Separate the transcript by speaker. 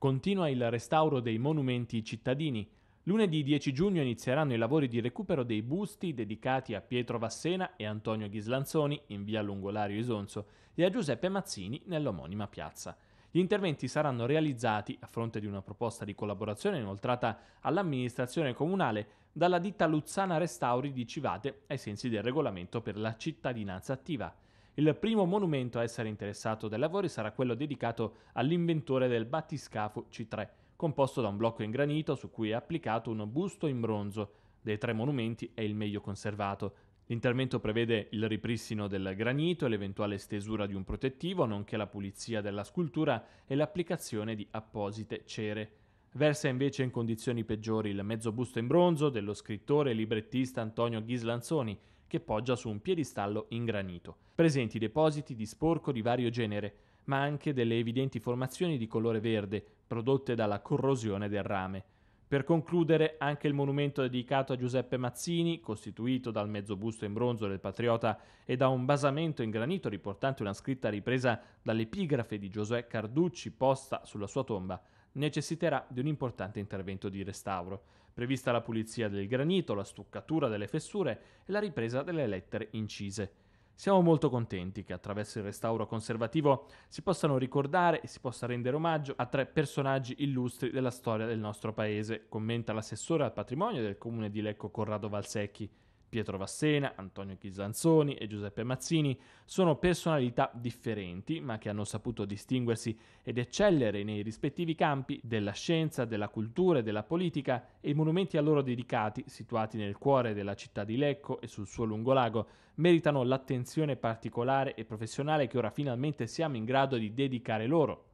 Speaker 1: Continua il restauro dei monumenti cittadini. Lunedì 10 giugno inizieranno i lavori di recupero dei busti dedicati a Pietro Vassena e Antonio Ghislanzoni in via Lungolario Isonzo e a Giuseppe Mazzini nell'omonima piazza. Gli interventi saranno realizzati a fronte di una proposta di collaborazione inoltrata all'amministrazione comunale dalla ditta Luzzana Restauri di Civate ai sensi del regolamento per la cittadinanza attiva. Il primo monumento a essere interessato dai lavori sarà quello dedicato all'inventore del battiscafo C3, composto da un blocco in granito su cui è applicato un busto in bronzo. Dei tre monumenti è il meglio conservato. L'intervento prevede il ripristino del granito e l'eventuale stesura di un protettivo, nonché la pulizia della scultura e l'applicazione di apposite cere. Versa invece in condizioni peggiori il mezzo busto in bronzo dello scrittore e librettista Antonio Ghislanzoni, che poggia su un piedistallo in granito. Presenti depositi di sporco di vario genere, ma anche delle evidenti formazioni di colore verde prodotte dalla corrosione del rame. Per concludere, anche il monumento dedicato a Giuseppe Mazzini, costituito dal mezzo busto in bronzo del patriota e da un basamento in granito riportante una scritta ripresa dall'epigrafe di Giosuè Carducci posta sulla sua tomba, necessiterà di un importante intervento di restauro, prevista la pulizia del granito, la stuccatura delle fessure e la ripresa delle lettere incise. Siamo molto contenti che attraverso il restauro conservativo si possano ricordare e si possa rendere omaggio a tre personaggi illustri della storia del nostro paese, commenta l'assessore al patrimonio del comune di Lecco Corrado Valsecchi, Pietro Vassena, Antonio Chisanzoni e Giuseppe Mazzini sono personalità differenti, ma che hanno saputo distinguersi ed eccellere nei rispettivi campi della scienza, della cultura e della politica e i monumenti a loro dedicati, situati nel cuore della città di Lecco e sul suo lungolago, meritano l'attenzione particolare e professionale che ora finalmente siamo in grado di dedicare loro.